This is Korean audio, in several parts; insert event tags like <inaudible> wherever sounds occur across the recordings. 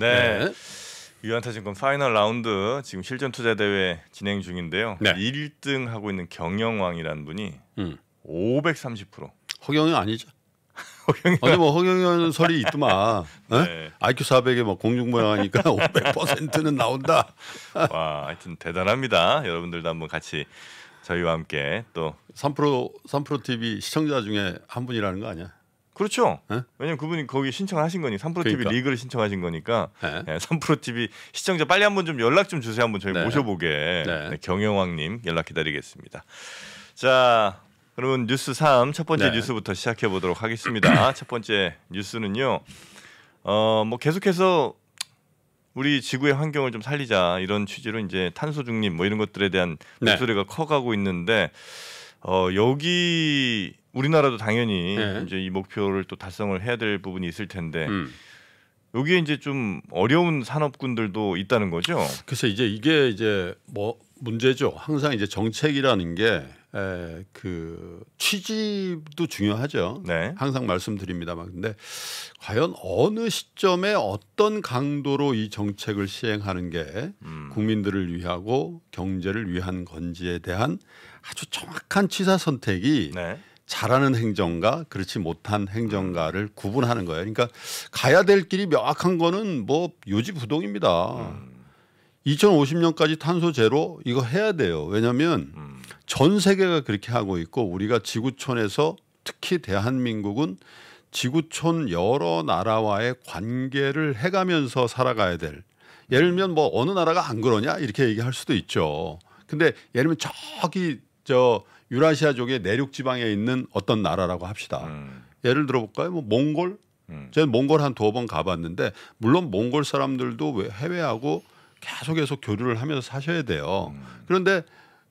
네. 네. 유한타증권 파이널 라운드 지금 실전 투자 대회 진행 중인데요. 네. 1등 하고 있는 경영왕이라는 분이 음. 530%. 허경영 아니죠? <laughs> 허경영. 아니 뭐 허경영 설이 있더만. 네. IQ 400에 막 공중부양하니까 500%는 나온다. <laughs> 와, 하여튼 대단합니다. 여러분들도 한번 같이 저희와 함께 또 3프로 3프로 TV 시청자 중에 한 분이라는 거 아니야? 그렇죠. 네? 왜냐면 그분이 거기 신청을 하신 거니 3프로 TV 그러니까. 리그를 신청하신 거니까 네. 3프로 TV 시청자 빨리 한번 좀 연락 좀 주세요. 한번 저희 네. 모셔보게 네. 네 경영왕님 연락 기다리겠습니다. 자 그러면 뉴스 3첫 번째 네. 뉴스부터 시작해 보도록 하겠습니다. <clears throat> 첫 번째 뉴스는요. 어 뭐 계속해서 우리 지구의 환경을 좀 살리자 이런 취지로 이제 탄소 중립 뭐 이런 것들에 대한 네. 목소리가 커가고 있는데 어, 여기 우리나라도 당연히 네. 이제 이 목표를 또 달성을 해야 될 부분이 있을 텐데 음. 여기에 이제 좀 어려운 산업군들도 있다는 거죠. 그래서 이제 이게 이제 뭐 문제죠. 항상 이제 정책이라는 게 에, 그취지도 중요하죠. 네. 항상 말씀드립니다만 근데 과연 어느 시점에 어떤 강도로 이 정책을 시행하는 게 음. 국민들을 위하고 경제를 위한 건지에 대한 아주 정확한 취사 선택이 네. 잘하는 행정가 그렇지 못한 행정가를 구분하는 거예요. 그러니까 가야 될 길이 명확한 거는 뭐 요지부동입니다. 음. 2050년까지 탄소 제로 이거 해야 돼요. 왜냐하면 음. 전 세계가 그렇게 하고 있고 우리가 지구촌에서 특히 대한민국은 지구촌 여러 나라와의 관계를 해가면서 살아가야 될 예를 들면 뭐 어느 나라가 안 그러냐 이렇게 얘기할 수도 있죠. 근데 예를 들면 저기 저 유라시아 쪽의 내륙 지방에 있는 어떤 나라라고 합시다. 음. 예를 들어볼까요? 뭐 몽골. 음. 저는 몽골 한 두어 번 가봤는데 물론 몽골 사람들도 해외하고 계속해서 교류를 하면서 사셔야 돼요. 음. 그런데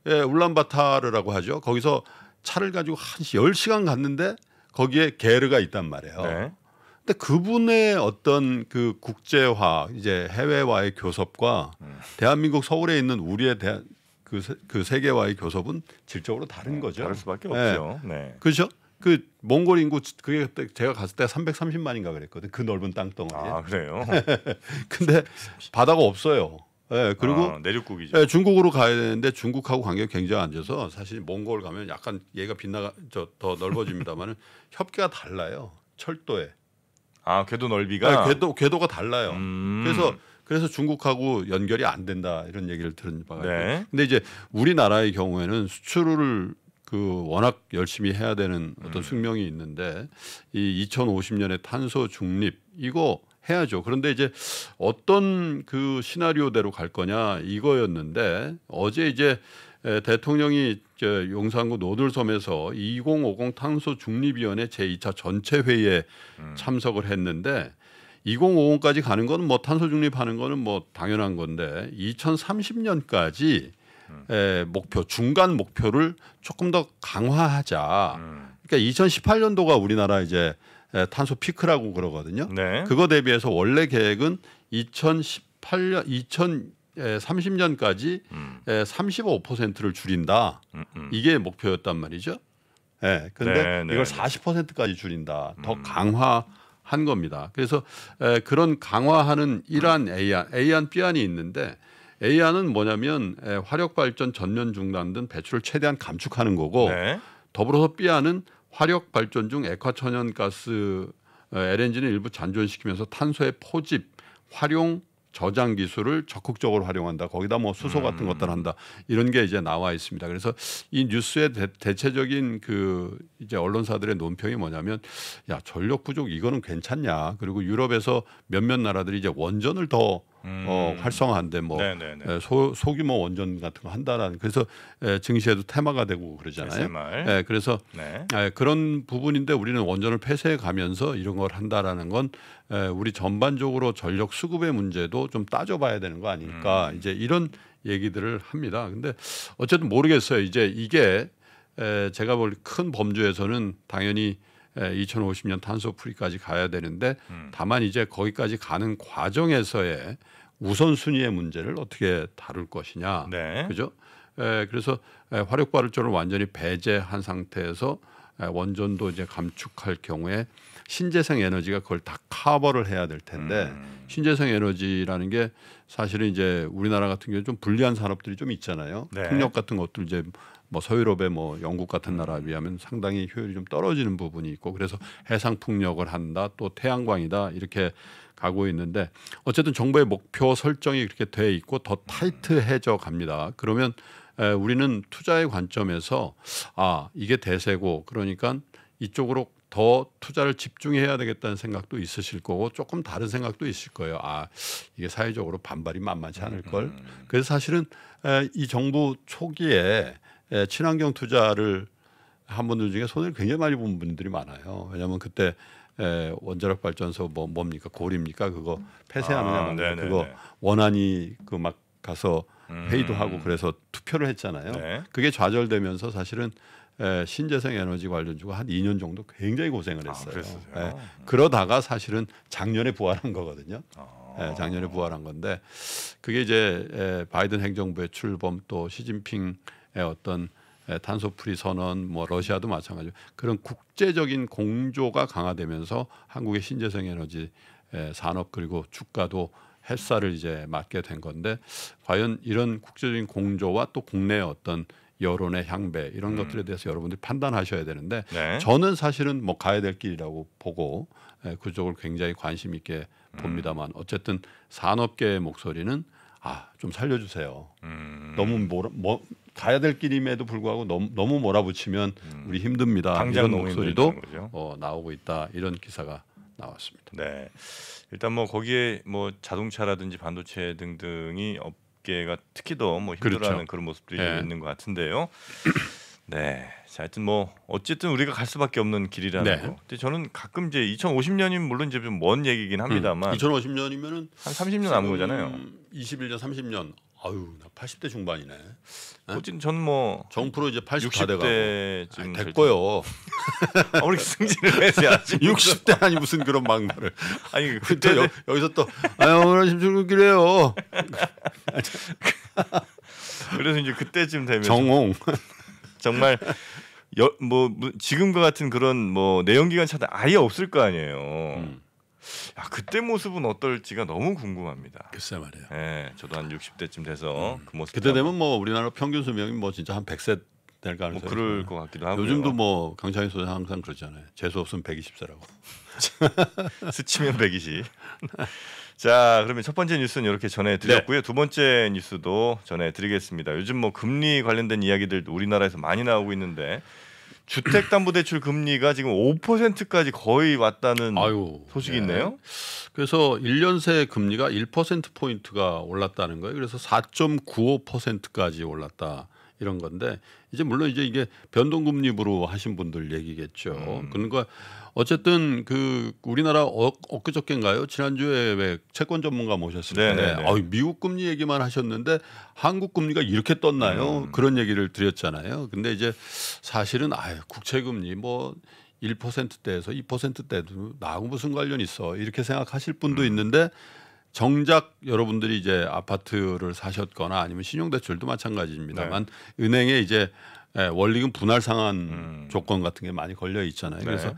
예, 울란바타르라고 하죠. 거기서 차를 가지고 한 10시간 갔는데 거기에 게르가 있단 말이에요. 네. 근데 그분의 어떤 그 국제화 이제 해외와의 교섭과 음. 대한민국 서울에 있는 우리의 대한 그, 세, 그 세계와의 교섭은 질적으로 다른 네, 거죠. 다를 수밖에 예. 없죠. 네. 네. 그죠그 몽골 인구 그게 그때 제가 갔을 때 330만인가 그랬거든. 그 넓은 땅덩어리. 아 그래요. <laughs> 근데 바다가 없어요. 예, 그리고 아, 내륙국이죠. 예, 중국으로 가야 되는데 중국하고 관계가 굉장히 안 좋아서 사실 몽골 가면 약간 얘가 빗나가저 더 넓어집니다만은 <laughs> 협계가 달라요. 철도에. 아, 궤도 넓이가 예, 궤도 궤도가 달라요. 음. 그래서 그래서 중국하고 연결이 안 된다 이런 얘기를 들은 바가 있고. 네. 근데 이제 우리나라의 경우에는 수출을 그 워낙 열심히 해야 되는 어떤 음. 숙명이 있는데 이 2050년에 탄소 중립 이거 해야죠. 그런데 이제 어떤 그 시나리오대로 갈 거냐 이거였는데 어제 이제 대통령이 용산구 노들섬에서 2050 탄소 중립위원회 제2차 전체 회의에 음. 참석을 했는데 2050까지 가는 거는 뭐 탄소 중립하는 거는 뭐 당연한 건데 2030년까지 음. 에, 목표 중간 목표를 조금 더 강화하자. 음. 그러니까 2018년도가 우리나라 이제 탄소 피크라고 그러거든요. 네. 그거 대비해서 원래 계획은 2018년 2000 30년까지 음. 35%를 줄인다. 음음. 음. 이게 목표였단 말이죠. 예. 네, 근데 네, 네 이걸 40%까지 줄인다. 더 음. 강화한 겁니다. 그래서 에, 그런 강화하는 음. 이러한 A안, A안, B안이 있는데 A안은 뭐냐면 에, 화력 발전 전면 중단 등 배출을 최대한 감축하는 거고 네. 더불어서 B안은 화력 발전 중 액화천연가스 LNG는 어, 일부 잔존시키면서 탄소의 포집, 활용, 저장 기술을 적극적으로 활용한다. 거기다 뭐 수소 같은 음. 것들 한다. 이런 게 이제 나와 있습니다. 그래서 이 뉴스의 대, 체적인그 이제 언론사들의 논평이 뭐냐면 야 전력 부족 이거는 괜찮냐. 그리고 유럽에서 몇몇 나라들이 이제 원전을 더 어, 음. 어, 활성화한데 뭐네 예, 소, 소규모 원전 같은 거 한다라는 그래서 에, 예, 증시에도 테마가 되고 그러잖아요. 에, 예, 그래서 네. 에, 그런 부분인데 우리는 원전을 폐쇄해 가면서 이런 걸 한다라는 건 에, 우리 전반적으로 전력 수급의 문제도 좀 따져봐야 되는 거 아닐까 음. 이제 이런 얘기들을 합니다. 근데 어쨌든 모르겠어요. 이제 이게 에, 제가 볼 큰 범주에서는 당연히 2050년 예, 탄소 프리까지 가야 되는데 음. 다만 이제 거기까지 가는 과정에서의 우선순위의 문제를 어떻게 다룰 것이냐. 네. 그죠? 에, 예, 그래서 에, 예, 화력 발전을 완전히 배제한 상태에서 예, 원전도 이제 감축할 경우에 신재생 에너지가 그걸 다 커버를 해야 될 텐데 음. 신재생 에너지라는 게 사실은 이제 우리나라 같은 경우 좀 불리한 산업들이 좀 있잖아요. 네. 풍력 같은 것들 이제 뭐 서유럽의 뭐 영국 같은 나라에 비하면 상당히 효율이 좀 떨어지는 부분이 있고 그래서 해상 풍력을 한다 또 태양광이다 이렇게 가고 있는데 어쨌든 정부의 목표 설정이 그렇게 돼 있고 더 타이트해져 갑니다. 그러면 에, 우리는 투자의 관점에서 아 이게 대세고 그러니까 이쪽으로 더 투자를 집중해야 되겠다는 생각도 있으실 거고 조금 다른 생각도 있을 거예요. 아 이게 사회적으로 반발이 만만치 않을 걸. 음. 그래서 사실은 에, 이 정부 초기에 에, 친환경 투자를 한 분들 중에 손해를 굉장히 많이 본 분들이 많아요. 왜냐하면 그때 에, 원자력 발전소 뭐 뭡니까 고립니까 그거 폐쇄하느냐 아, 뭐 그거 원안이 그 막 가서 음. 회의도 하고 그래서 투표를 했잖아요. 네. 그게 좌절되면서 사실은 에, 신재생 에너지 관련주가 한 2년 정도 굉장히 고생을 아, 했어요. 아, 에, 예. 그러다가 사실은 작년에 부활한 거거든요. 아. 에, 예, 작년에 부활한 건데 그게 이제 에, 바이든 행정부의 출범 또 시진핑의 어떤 에, 탄소프리 선언, 뭐 러시아도 마찬가지고 그런 국제적인 공조가 강화되면서 한국의 신재생 에너지 산업 그리고 주가도 햇살을 이제 맞게된 건데 과연 이런 국제적인 공조와 또 국내의 어떤 여론의 향배 이런 음. 것들에 대해서 여러분들이 판단하셔야 되는데 네. 저는 사실은 뭐 가야 될 길이라고 보고 예, 그쪽을 굉장히 관심 있게 음. 봅니다만 어쨌든 산업계의 목소리는 아 좀 살려주세요. 음. 너무 뭐라, 뭐 가야 될 길임에도 불구하고 너무, 너무 몰아붙이면 음. 우리 힘듭니다. 이런 목소리도 어, 나오고 있다 이런 기사가 나왔습니다. 네, 일단 뭐 거기에 뭐 자동차라든지 반도체 등등이 업계가 특히 더뭐 힘들어하는 그렇죠. 그런 모습들이 네. 있는 것 같은데요. <clears throat> 네, 자, 하여튼 뭐 어쨌든 우리가 갈 수밖에 없는 길이라는 네. 거. 근데 저는 가끔 이제 2050년이면 물론 이제 좀 먼 얘기긴 음, 합니다만 음, 2050년이면은 한 30년 남은 거잖아요. 21년, 30년 아유 나 80대 중반이네. 어쨌든 전뭐 정프로 이제 80다 돼가. 6 0대 됐고요. <laughs> 아무리 승진을 해야지. 60대 <laughs> 아니 무슨 그런 막말을. 아니 <laughs> 그때 여, 네. 여기서 또 아유 오늘 심술길이래요 그래서 이제 그때쯤 되면 정홍 정말 여, 뭐, 뭐 지금과 같은 그런 뭐 내연기관 차도 아예 없을 거 아니에요. 음. 야, 그때 모습은 어떨지가 너무 궁금합니다. 글쎄 말이에요. 예, 저도 한 60대쯤 돼서 음. 그 모습. 그때 되면 뭐 우리나라 평균 수명이 뭐 진짜 한 100세 될 가능성이 뭐 그럴 것 같기도 하고 요즘도 뭐 강창희 소장 항상 그러잖아요. 재수 없으면 120세라고. <laughs> 스치면 120. <laughs> 자, 그러면 첫 번째 뉴스는 이렇게 전해드렸고요. 네. 두 번째 뉴스도 전해드리겠습니다. 요즘 뭐 금리 관련된 이야기들 도 우리나라에서 많이 나오고 있는데 주택담보대출 금리가 지금 5%까지 거의 왔다는 아유, 소식이 네. 있네요. 그래서 1년새 금리가 1%포인트가 올랐다는 거예요. 그래서 4.95%까지 올랐다. 이런 건데 이제 물론 이제 이게 변동금리부로 하신 분들 얘기겠죠. 음. 그러니까 어쨌든 그 우리나라 어, 엊그저께인가요? 지난주에 왜 채권 전문가 모셨을 네, 때 어, 미국 금리 얘기만 하셨는데 한국 금리가 이렇게 떴나요? 음. 그런 얘기를 드렸잖아요. 근데 이제 사실은 아 국채 금리 뭐 1%대에서 2%대도 나하고 무슨 관련 있어? 이렇게 생각하실 분도 음. 있는데 정작 여러분들이 이제 아파트를 사셨거나 아니면 신용대출도 마찬가지입니다만 네. 은행에 이제 예, 원리금 분할 상한 음. 조건 같은 게 많이 걸려 있잖아요. 네. 그래서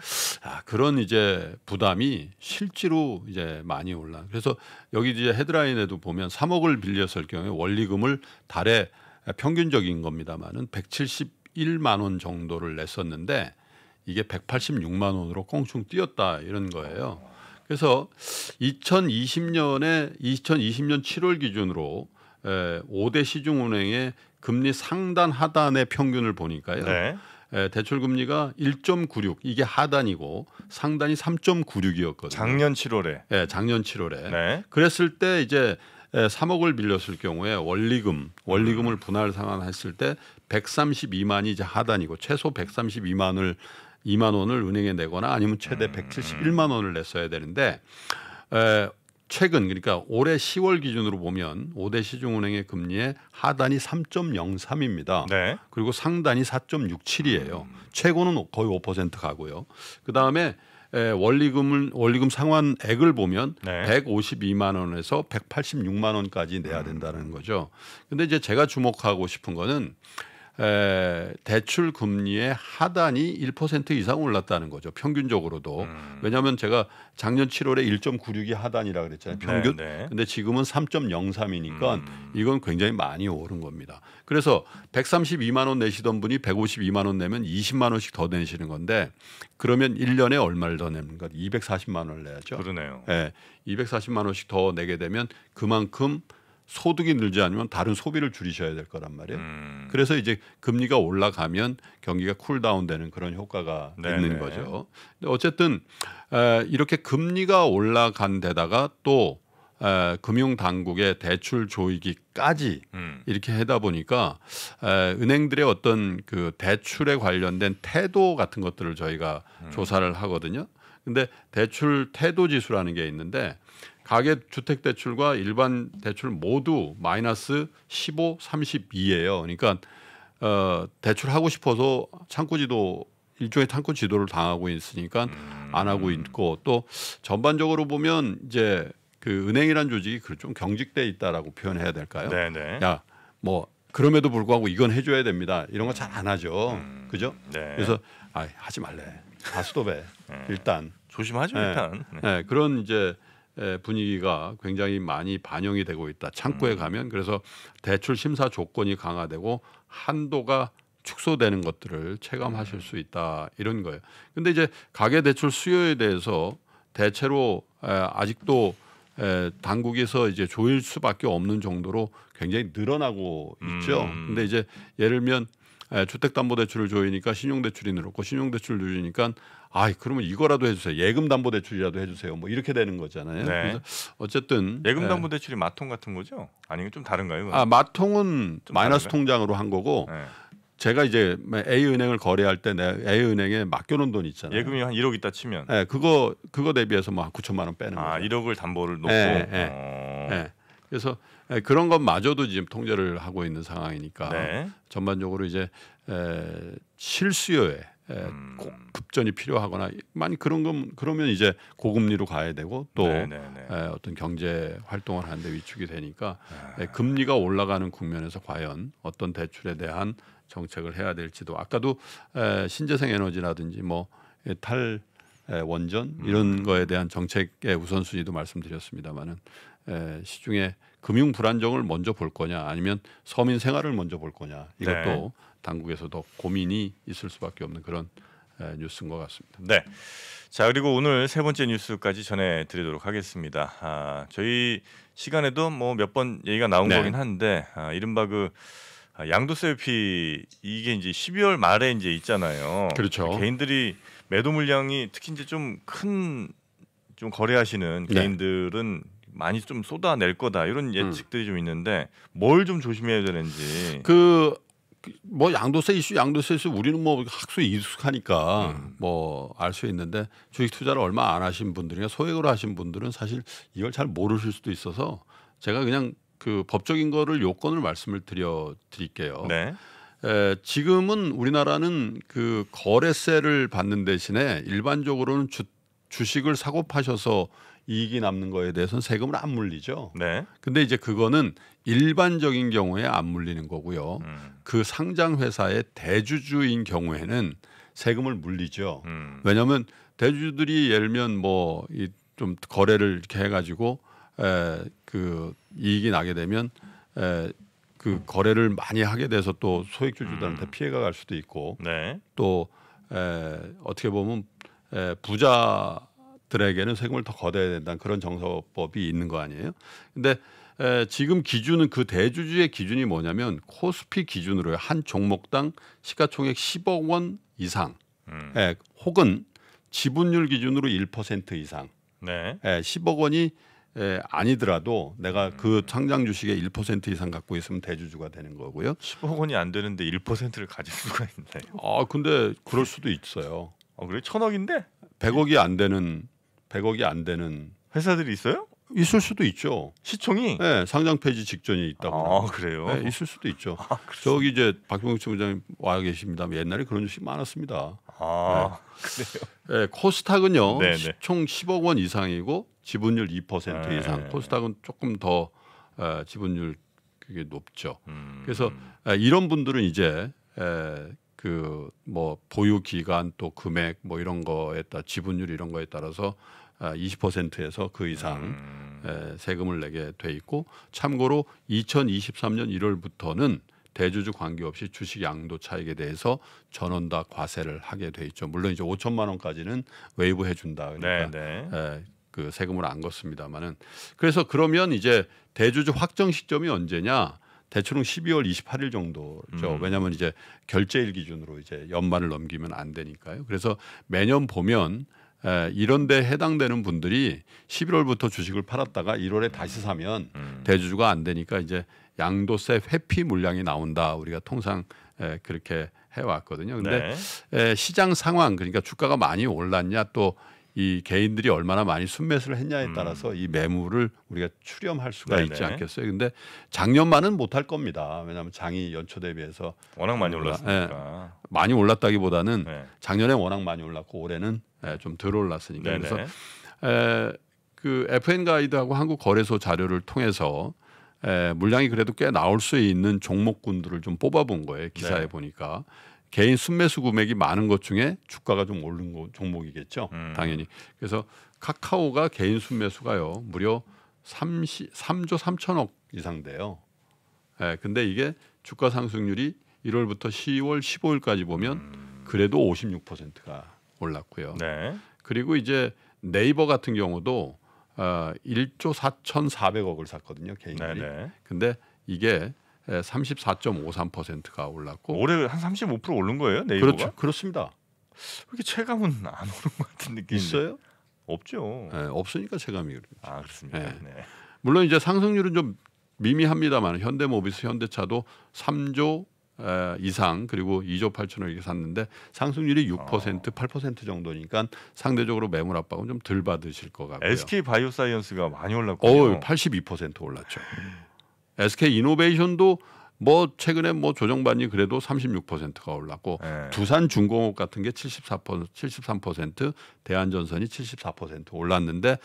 아, 그런 이제 부담이 실제로 이제 많이 올라. 그래서 여기 이제 헤드라인에도 보면 3억을 빌렸을 경우에 원리금을 달에 평균적인 겁니다만은 171만 원 정도를 냈었는데 이게 186만 원으로 꽁충 뛰었다 이런 거예요. 그래서 2020년에 2020년 7월 기준으로 에, 5대 시중은행의 금리 상단 하단의 평균을 보니까요. 네. 예, 대출 금리가 1.96 이게 하단이고 상단이 3.96이었거든요. 작년 7월에. 예, 작년 7월에. 네. 그랬을 때 이제 3억을 빌렸을 경우에 원리금 원리금을 음. 분할 상환했을 때 132만이 이제 하단이고 최소 132만을 2만 원을 은행에 내거나 아니면 최대 171만 음. 원을 냈어야 되는데 에, 최근 그러니까 올해 10월 기준으로 보면 5대 시중은행의 금리의 하단이 3.03입니다. 네. 그리고 상단이 4.67이에요. 음. 최고는 거의 5% 가고요. 그 다음에 원리금을 원리금 상환액을 보면 네. 152만 원에서 186만 원까지 내야 음. 된다는 거죠. 근데 이제 제가 주목하고 싶은 거는 에, 대출 금리의 하단이 1% 이상 올랐다는 거죠. 평균적으로도. 음. 왜냐하면 제가 작년 7월에 1.96이 하단이라 그랬잖아요. 네, 평균. 네, 네. 근데 지금은 3.03이니까 음. 이건 굉장히 많이 오른 겁니다. 그래서 132만 원 내시던 분이 152만 원 내면 20만 원씩 더 내시는 건데 그러면 1년에 얼마를 더 내는가? 240만 원을 내야죠. 그러네요. 예. 네, 240만 원씩 더 내게 되면 그만큼 소득이 늘지 않으면 다른 소비를 줄이셔야 될 거란 말이에요. 음. 그래서 이제 금리가 올라가면 경기가 쿨다운되는 그런 효과가 네네. 있는 네. 거죠. 근데 어쨌든 에, 이렇게 금리가 올라간 데다가 또 에, 금융당국의 대출 조이기까지 음. 이렇게 하다 보니까 에, 은행들의 어떤 그 대출에 관련된 태도 같은 것들을 저희가 음. 조사를 하거든요. 근데 대출 태도 지수라는 게 있는데 가계주택대출과 일반 대출 모두 마이너스 15, 32예요. 그러니까 어, 대출하고 싶어서 창구지도 일종의 창구 지도를 당하고 있으니까 음. 안 하고 있고 또 전반적으로 보면 이제 그 은행이란 조직이 그 좀 경직돼 있다라고 표현해야 될까요? 네네. 네. 야, 뭐 그럼에도 불구하고 이건 해줘야 됩니다. 이런 거 잘 안 하죠. 음. 그죠? 네. 그래서 아 하지 말래. 다수도배 네. 일단 조심하죠 네. 일단. 네. 그런 이제 분위기가 굉장히 많이 반영이 되고 있다. 창구에 음. 가면 그래서 대출 심사 조건이 강화되고 한도가 축소되는 것들을 체감하실 음. 수 있다 이런 거예요. 근데 이제 가계 대출 수요에 대해서 대체로 아직도 당국에서 이제 조일 수밖에 없는 정도로 굉장히 늘어나고 있죠. 음. 근데 이제 예를 들면 예, 주택담보대출을 줘이니까 신용대출이 늘었고 신용대출 늘리니까 아 그러면 이거라도 해주세요 예금담보대출이라도 해주세요 뭐 이렇게 되는 거잖아요. 네. 어쨌든 예금담보대출이 예. 마통 같은 거죠? 아니면 좀 다른가요? 그건? 아 마통은 마이너스 다른가요? 통장으로 한 거고. 네. 제가 이제 뭐 A 은행을 거래할 때 내 A 은행에 맡겨놓은 돈 있잖아요. 예금이 한 1억 있다 치면. 네, 그거 그거 대비해서 뭐 9천만 원 빼는. 아, 거죠. 1억을 담보를 놓고. 네, 네, 어... 네. 그래서 예, 그런 것마저도 지금 통제를 하고 있는 상황이니까 네. 전반적으로 이제 에, 실수요에 음. 급전이 필요하거나 많이 그런 건 그러면 이제 고금리로 가야 되고 또 네네네. 네, 네. 에, 어떤 경제 활동을 하는데 위축이 되니까 아. 에, 금리가 올라가는 국면에서 과연 어떤 대출에 대한 정책을 해야 될지도 아까도 에, 신재생 에너지라든지 뭐 탈 원전 이런 음. 거에 대한 정책의 우선순위도 말씀드렸습니다만은 시중에 금융 불안정을 먼저 볼 거냐 아니면 서민 생활을 먼저 볼 거냐 이것도 네. 당국에서도 고민이 있을 수밖에 없는 그런 에, 뉴스인 것 같습니다. 네. 자 그리고 오늘 세 번째 뉴스까지 전해드리도록 하겠습니다. 아, 저희 시간에도 뭐 몇 번 얘기가 나온 네. 거긴 한데 아, 이른바 그 아, 양도세 회피 이게 이제 12월 말에 이제 있잖아요. 그렇죠. 개인들이 매도 물량이 특히 이제 좀 큰 좀 거래하시는 네. 개인들은 네. 많이 좀 쏟아낼 거다 이런 음. 예측들이 음. 좀 있는데 뭘 좀 조심해야 되는지 그뭐 그, 양도세 이슈 양도세 이슈 우리는 뭐 학수에 익숙하니까 음. 뭐알 수 있는데 주식 투자를 얼마 안 하신 분들이나 소액으로 하신 분들은 사실 이걸 잘 모르실 수도 있어서 제가 그냥 그 법적인 거를 요건을 말씀을 드려 드릴게요. 네. 에, 지금은 우리나라는 그 거래세를 받는 대신에 일반적으로는 주, 주식을 사고 파셔서 이익이 남는 거에 대해서는 세금을 안 물리죠. 네. 근데 이제 그거는 일반적인 경우에 안 물리는 거고요. 음. 그 상장 회사의 대주주인 경우에는 세금을 물리죠. 음. 왜냐하면 대주주들이 예를 들면 뭐 이 좀 거래를 이렇게 해가지고 에, 그 이익이 나게 되면 에, 그 거래를 많이 하게 돼서 또 소액주주들한테 음. 피해가 갈 수도 있고 네. 또 에, 어떻게 보면 에, 부자 들에게는 세금을 더 걷어야 된다는 그런 정서법이 있는 거 아니에요? 근데 에, 지금 기준은 그 대주주의 기준이 뭐냐면 코스피 기준으로 한 종목당 시가총액 10억 원 이상, 음. 에, 혹은 지분율 기준으로 1% 이상, 네. 에, 10억 원이 에, 아니더라도 내가 그 음. 그 창장 주식의 1% 이상 갖고 있으면 대주주가 되는 거고요. 10억 원이 안 되는데 1%를 가질 수가 있나요? 아 근데 그럴 수도 있어요. 어 그래 천억인데? 100억이 안 되는 100억이 안 되는 회사들이 있어요? 있을 수도 있죠. 시총이 네, 상장 폐지 직전에 있다고. 아 그래요? 네, 있을 수도 있죠. 아, 저기 이제 박병욱 부장님 와 계십니다. 옛날에 그런 주식 많았습니다. 아 네. 그래요? 네, 코스닥은요 네, 네. 총 10억 원 이상이고 지분율 2% 네. 이상. 코스닥은 조금 더 에, 지분율 그게 높죠. 음. 그래서 에, 이런 분들은 이제 에, 그뭐 보유 기간 또 금액 뭐 이런 거에 따라 지분율 이런 거에 따라서 20%에서 아, 그 이상 음. 세금을 내게 돼 있고 참고로 2023년 1월부터는 대주주 관계없이 주식 양도 차익에 대해서 전원 다 과세를 하게 돼 있죠. 물론 이제 5천만 원까지는 웨이브 해준다. 그러니까 네, 네. 에, 그 세금을 안 걷습니다만은 그래서 그러면 이제 대주주 확정 시점이 언제냐? 대출은 12월 28일 정도죠. 음. 왜냐하면 이제 결제일 기준으로 이제 연말을 넘기면 안 되니까요. 그래서 매년 보면 에, 이런데 해당되는 분들이 11월부터 주식을 팔았다가 1월에 다시 사면 음. 대주주가 안 되니까 이제 양도세 회피 물량이 나온다. 우리가 통상 에, 그렇게 해왔거든요. 근데 네. 에, 시장 상황 그러니까 주가가 많이 올랐냐 또이 개인들이 얼마나 많이 순매수를 했냐에 음. 따라서 음. 이 매물을 우리가 추렴할 수가 네네. 있지 않겠어요. 근데 작년만은 못할 겁니다. 왜냐하면 장이 연초 대비해서 워낙 많이 올랐으니까 예, 많이 올랐다기보다는 네. 작년에 워낙 많이 올랐고 올해는 예, 좀덜 올랐으니까 네네. 그래서 에, 예, 그 FN 가이드하고 한국 거래소 자료를 통해서 에, 예, 물량이 그래도 꽤 나올 수 있는 종목군들을 좀 뽑아본 거예요 기사에 네. 보니까 개인 순매수 금액이 많은 것 중에 주가가 좀 오른 종목이겠죠. 음. 당연히. 그래서 카카오가 개인 순매수가요. 무려 30, 3조 3천억 이상 돼요. 예, 근데 이게 주가 상승률이 1월부터 10월 15일까지 보면 음. 그래도 56%가 올랐고요. 네. 그리고 이제 네이버 같은 경우도 어, 1조 4,400억을 샀거든요 개인들이. 네네. 근데 이게 34.53%가 예, 올랐고 올해 한 35% 오른 거예요 네이버가? 그렇죠. 그렇습니다. 이렇게 체감은 안 오는 것 같은 느낌이 있어요? 없죠. 네, 없으니까 체감이 그렇죠. 아 그렇습니다. 네. 네. 물론 이제 상승률은 좀 미미합니다만 현대모비스, 현대차도 3조 에, 이상 그리고 2조 8천억 이렇게 샀는데 상승률이 6% 어. 8% 정도니까 상대적으로 매물 압박은 좀 덜 받으실 것 같고요. SK 바이오사이언스가 많이 올랐고요. 어, 82% 올랐죠. SK 이노베이션도 뭐 최근에 뭐 조정반이 그래도 36%가 올랐고 네. 두산 중공업 같은 게 74%, 73%, 대한전선이 74% 올랐는데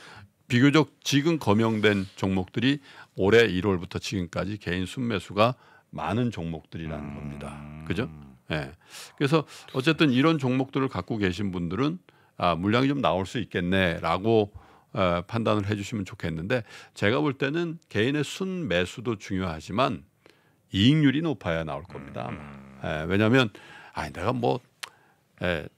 비교적 지금 거명된 종목들이 올해 1월부터 지금까지 개인 순매수가 많은 종목들이라는 음... 겁니다. 그죠? 예. 네. 그래서 어쨌든 이런 종목들을 갖고 계신 분들은 아, 물량이 좀 나올 수 있겠네라고 어, 판단을 해주시면 좋겠는데 제가 볼 때는 개인의 순 매수도 중요하지만 이익률이 높아야 나올 겁니다. 음. 에, 음. 예, 왜냐하면 아 내가 뭐한 예,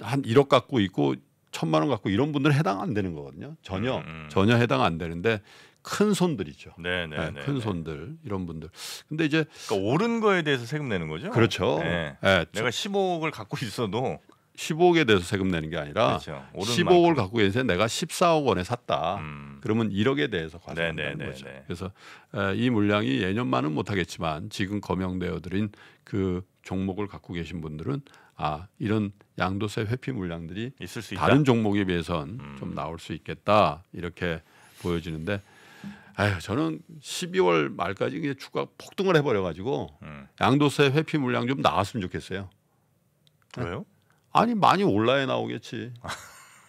한 1억 갖고 있고 천만 원 갖고 이런 분들은 해당 안 되는 거거든요. 전혀 음. 음. 전혀 해당 안 되는데 큰 손들이죠. 네네. 네, 예, 네, 큰 네. 손들 이런 분들. 근데 이제 그러니까 오른 거에 대해서 세금 내는 거죠. 그렇죠. 네. 네. 내가 10억을 갖고 있어도 15억에 대해서 세금 내는 게 아니라 그렇죠. 15억을 만큼. 갖고 계세요. 내가 14억 원에 샀다. 음. 그러면 1억에 대해서 과세한다는 네, 네, 네, 거죠. 그래서 이 물량이 예년만은 못하겠지만 지금 거명되어드린그 종목을 갖고 계신 분들은 아 이런 양도세 회피 물량들이 있을 수 있다? 른 종목에 비해선 음. 좀 나올 수 있겠다 이렇게 보여지는데 아유 저는 12월 말까지 이냥 주가 폭등을 해버려가지고 음. 양도세 회피 물량 좀 나왔으면 좋겠어요. 왜요? 아니 많이 올라야 나오겠지.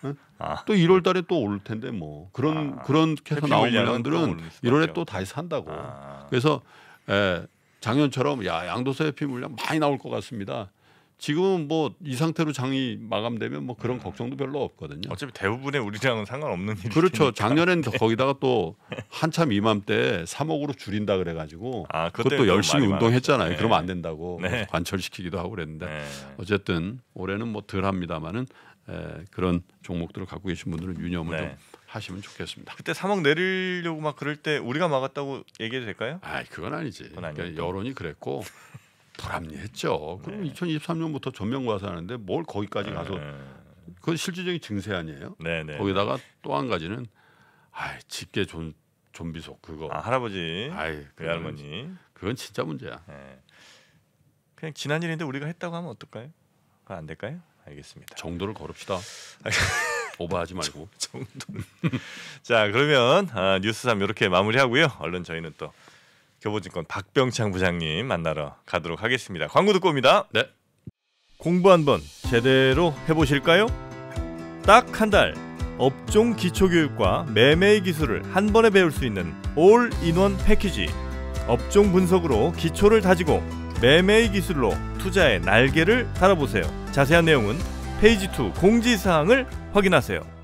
응? 아. 또 1월 달에 또 올 텐데 뭐 그런 아. 그런 해서 나온 물량들은 1월에 또 다시 산다고. 아. 그래서 에, 예, 작년처럼 야 양도세 해피 물량 많이 나올 것 같습니다. 지금은 뭐 이 상태로 장이 마감되면 뭐 그런 음. 걱정도 별로 없거든요. 어차피 대부분의 우리랑은 상관없는 일이 그렇죠. 작년엔 거기다가 또 한참 이맘때 3억으로 줄인다 그래가지고 아, 그것도 열심히 운동했잖아요. 네. 그러면 안 네. 된다고 네. 관철시키기도 하고 그랬는데 네. 어쨌든 올해는 뭐 덜합니다만은 그런 종목들을 갖고 계신 분들은 유념을 네. 좀 하시면 좋겠습니다. 그때 3억 내리려고 막 그럴 때 우리가 막았다고 얘기해도 될까요? 아, 그건 아니지. 그건 그러니까 여론이 그랬고 <laughs> 불합리했죠. 그럼 네. 2023년부터 전면 과세하는데 뭘 거기까지 가서 네. 그건 실질적인 증세 아니에요. 네네. 네. 거기다가 또 한 가지는 아이 직계 존 좀비 속 그거. 아 할아버지. 아이 그 할머니. 그건 진짜 문제야. 네. 그냥 지난 일인데 우리가 했다고 하면 어떨까요? 안 될까요? 알겠습니다. 정도를 걸읍시다. 오버하지 말고 <laughs> 정도. <laughs> 자 그러면 아, 뉴스 3 이렇게 마무리하고요. 얼른 저희는 또. 교보증권 박병창 부장님 만나러 가도록 하겠습니다. 광고 듣고 옵니다. 네. 공부 한번 제대로 해보실까요? 딱 한 달 업종 기초교육과 매매 기술을 한 번에 배울 수 있는 올인원 패키지 업종 분석으로 기초를 다지고 매매 기술로 투자의 날개를 달아보세요. 자세한 내용은 페이지 2 공지사항을 확인하세요.